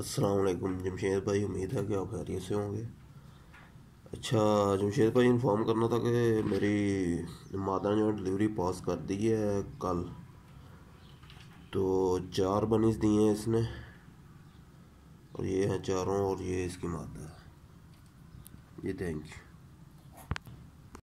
असलकुम जमशेद भाई उम्मीद है कि आप खैरियत से होंगे अच्छा जमशेद भाई इन्फॉर्म करना था कि मेरी मादा ने डिलीवरी पास कर दी है कल तो चार बनीस दी हैं इसने और ये हैं चारों और ये इसकी माता है ये थैंक यू